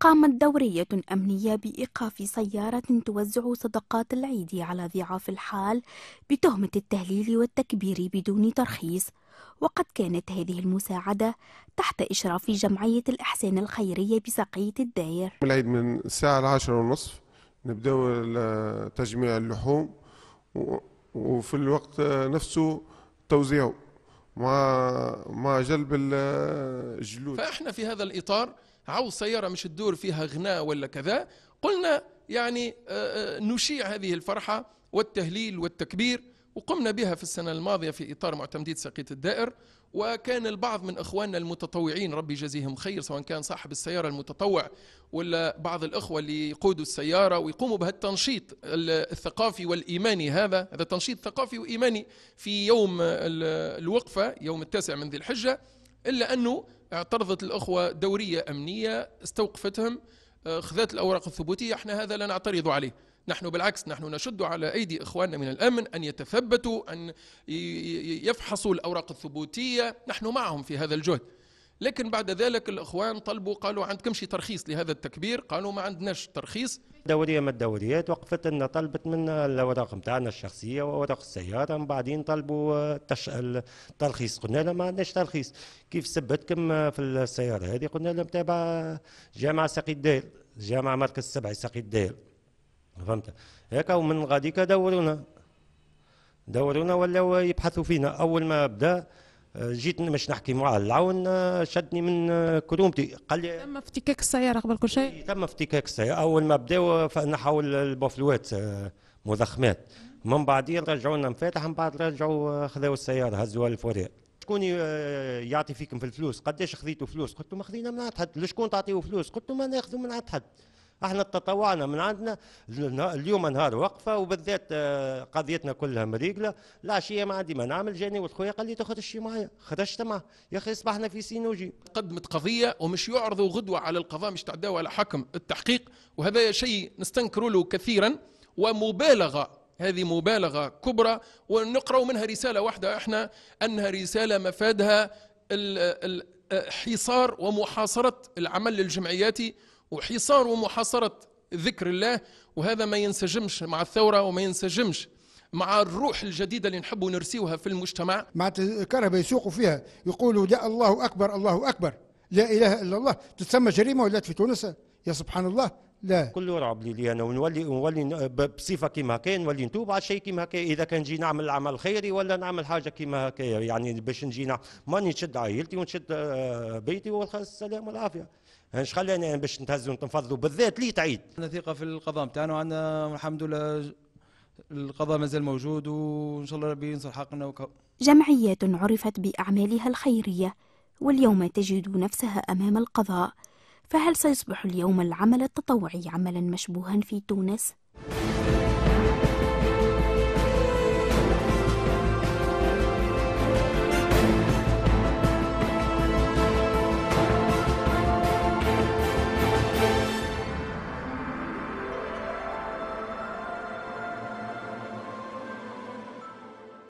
قامت دورية أمنية بإيقاف سيارة توزع صدقات العيد على ضعاف الحال بتهمة التهليل والتكبير بدون ترخيص، وقد كانت هذه المساعدة تحت إشراف جمعية الإحسان الخيرية بسقية الداير. العيد من الساعة العاشرة ونصف نبدأ تجميع اللحوم وفي الوقت نفسه توزيعه مع مع جلب الجلود. فإحنا في هذا الإطار عاوز سيارة مش تدور فيها غناء ولا كذا قلنا يعني آه، آه، نشيع هذه الفرحة والتهليل والتكبير وقمنا بها في السنة الماضية في إطار معتمدية سقيت الدائر وكان البعض من اخواننا المتطوعين ربي يجازيهم خير سواء كان صاحب السياره المتطوع ولا بعض الاخوه اللي يقودوا السياره ويقوموا بهالتنشيط الثقافي والايماني هذا هذا تنشيط ثقافي وايماني في يوم الوقفه يوم التاسع من ذي الحجه الا انه اعترضت الأخوة دورية أمنية استوقفتهم آه، خذت الأوراق الثبوتية احنا هذا لا نعترض عليه نحن بالعكس نحن نشد على أيدي إخواننا من الأمن أن يتثبتوا أن يفحصوا الأوراق الثبوتية نحن معهم في هذا الجهد لكن بعد ذلك الإخوان طلبوا قالوا عندكم شي ترخيص لهذا التكبير قالوا ما عندناش ترخيص دورية من الدوريات وقفت لنا طلبت منا الأوراق نتاعنا الشخصية وأوراق السيارة من بعدين طلبوا التش... الترخيص قلنا لهم ما عندناش ترخيص كيف ثبتكم في السيارة هذه قلنا لهم تابع جامعة ساقي الدير جامعة مركز السبع ساقي الدير فهمت هكا ومن غاديك دورونا دورونا ولاو يبحثوا فينا أول ما بدأ جيت باش نحكي معاه العون آه، شدني من آه، كرومتي قال لي تم افتكاك السياره قبل كل شيء تم افتكاك السياره اول ما بداو آه، فنحوا البوفلوات مضخمات من بعدين رجعوا لنا مفاتح من بعد رجعوا خذوا السياره هزوها للفوريه شكون يعطي فيكم في الفلوس قداش خذيتوا فلوس قلت له ما خذينا من عند حد لشكون تعطيه فلوس قلت له ما ناخذوا من عند حد احنا تطوعنا من عندنا اليوم نهار وقفه وبالذات آه، قضيتنا كلها مريقله العشيه ما عندي ما نعمل جاني والخويا خويا قال لي تخرج معايا خرجت معه يا اخي اصبحنا في سينوجي قدمت قضيه ومش يعرضوا غدوه على القضاء مش تعداوا على حكم التحقيق وهذا شيء نستنكر له كثيرا ومبالغه هذه مبالغة كبرى ونقرأ منها رسالة واحدة احنا أنها رسالة مفادها ال ال حصار ومحاصرة العمل الجمعياتي وحصار ومحاصرة ذكر الله وهذا ما ينسجمش مع الثورة وما ينسجمش مع الروح الجديدة اللي نحبوا نرسيوها في المجتمع مع كرهبة يسوقوا فيها يقولوا يا الله أكبر الله أكبر لا إله إلا الله تتسمى جريمة ولات في تونس يا سبحان الله لا كل رعب بليلي انا ونولي ونولي بصفه كيما هكا نولي نتوب على شيء كيما هكا اذا كان نجي نعمل عمل خيري ولا نعمل حاجه كيما هكا يعني باش نجي ماني نشد عائلتي ونشد آه، بيتي والسلام والعافيه اش يعني خلاني يعني باش نتهزوا ونتنفضوا بالذات لي تعيد عندنا ثقه في القضاء نتاعنا وعندنا الحمد لله القضاء مازال موجود وان شاء الله ربي ينصر حقنا وكو. جمعيات عرفت باعمالها الخيريه واليوم تجد نفسها أمام القضاء فهل سيصبح اليوم العمل التطوعي عملا مشبوها في تونس؟